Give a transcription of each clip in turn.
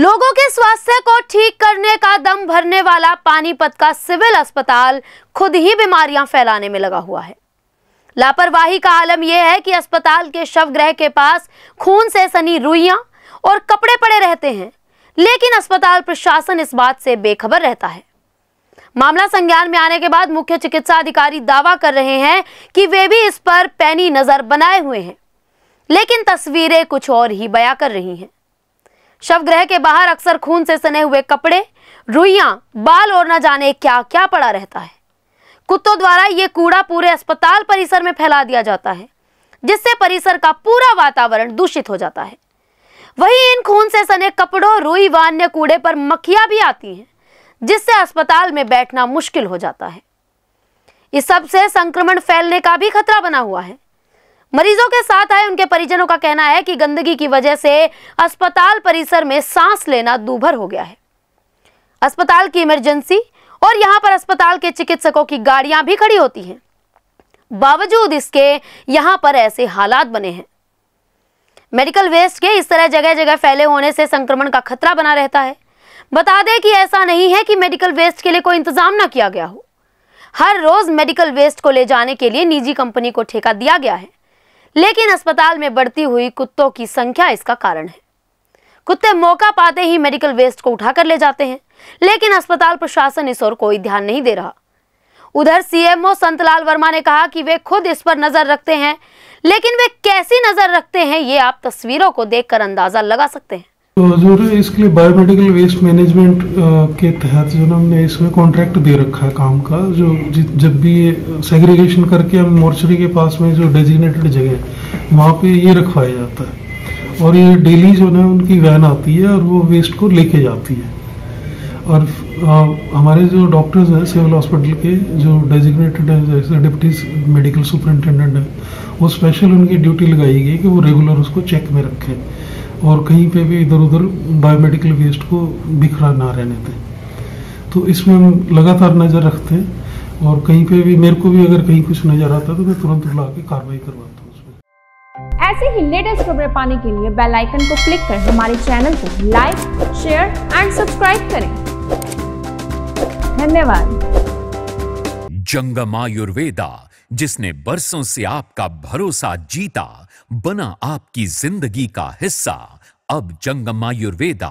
लोगों के स्वास्थ्य को ठीक करने का दम भरने वाला पानीपत का सिविल अस्पताल खुद ही बीमारियां फैलाने में लगा हुआ है लापरवाही का आलम यह है कि अस्पताल के शव ग्रह के पास खून से सनी रुईया और कपड़े पड़े रहते हैं लेकिन अस्पताल प्रशासन इस बात से बेखबर रहता है मामला संज्ञान में आने के बाद मुख्य चिकित्सा अधिकारी दावा कर रहे हैं कि वे भी इस पर पैनी नजर बनाए हुए हैं लेकिन तस्वीरें कुछ और ही बया कर रही हैं शव ग्रह के बाहर अक्सर खून से सने हुए कपड़े रुइया बाल और न जाने क्या क्या पड़ा रहता है कुत्तों द्वारा ये कूड़ा पूरे अस्पताल परिसर में फैला दिया जाता है जिससे परिसर का पूरा वातावरण दूषित हो जाता है वहीं इन खून से सने कपड़ों रुई व अन्य कूड़े पर मक्खियां भी आती हैं जिससे अस्पताल में बैठना मुश्किल हो जाता है इस सबसे संक्रमण फैलने का भी खतरा बना हुआ है मरीजों के साथ आए उनके परिजनों का कहना है कि गंदगी की वजह से अस्पताल परिसर में सांस लेना दूभर हो गया है अस्पताल की इमरजेंसी और यहां पर अस्पताल के चिकित्सकों की गाड़ियां भी खड़ी होती हैं बावजूद इसके यहां पर ऐसे हालात बने हैं मेडिकल वेस्ट के इस तरह जगह जगह फैले होने से संक्रमण का खतरा बना रहता है बता दें कि ऐसा नहीं है कि मेडिकल वेस्ट के लिए कोई इंतजाम ना किया गया हो हर रोज मेडिकल वेस्ट को ले जाने के लिए निजी कंपनी को ठेका दिया गया है लेकिन अस्पताल में बढ़ती हुई कुत्तों की संख्या इसका कारण है कुत्ते मौका पाते ही मेडिकल वेस्ट को उठाकर ले जाते हैं लेकिन अस्पताल प्रशासन इस ओर कोई ध्यान नहीं दे रहा उधर सीएमओ संतलाल वर्मा ने कहा कि वे खुद इस पर नजर रखते हैं लेकिन वे कैसी नजर रखते हैं ये आप तस्वीरों को देखकर अंदाजा लगा सकते हैं तो हजूर इसके लिए बायोमेडिकल वेस्ट मैनेजमेंट के तहत जो ना हमने इसमें कॉन्ट्रैक्ट दे रखा है काम का जो जब भी ये सेग्रीगेशन करके हम मोर्चरी के पास में जो डेजिग्नेटेड जगह है वहाँ पे ये रखवाया जाता है और ये डेली जो ना उनकी वैन आती है और वो वेस्ट को लेके जाती है और आ, हमारे जो डॉक्टर्स हैं सिविल हॉस्पिटल के जो डेजिग्नेटेड है जैसे डिप्टी मेडिकल सुपरिटेंडेंट है वो स्पेशल उनकी ड्यूटी लगाई गई कि वो रेगुलर उसको चेक में रखें और कहीं पे भी इधर उधर बायोमेडिकल वेस्ट को बिखरा ना रहने दें तो इसमें हम लगातार नज़र रखते हैं और कहीं पे भी मेरे को भी अगर कहीं कुछ नज़र आता तो मैं तुरंत बुला के कार्रवाई करवाता हूँ ऐसे ही लेटेस्ट खबरें पाने के लिए बेल आइकन को क्लिक कर हमारे चैनल को लाइक शेयर एंड सब्सक्राइब करें धन्यवाद जंगमायुर्वेदा जिसने बरसों से आपका भरोसा जीता बना आपकी जिंदगी का हिस्सा अब जंगमायुर्वेदा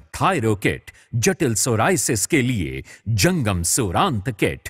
जंगम किट जटिल सोराइसिस के लिए जंगम सोरांत किट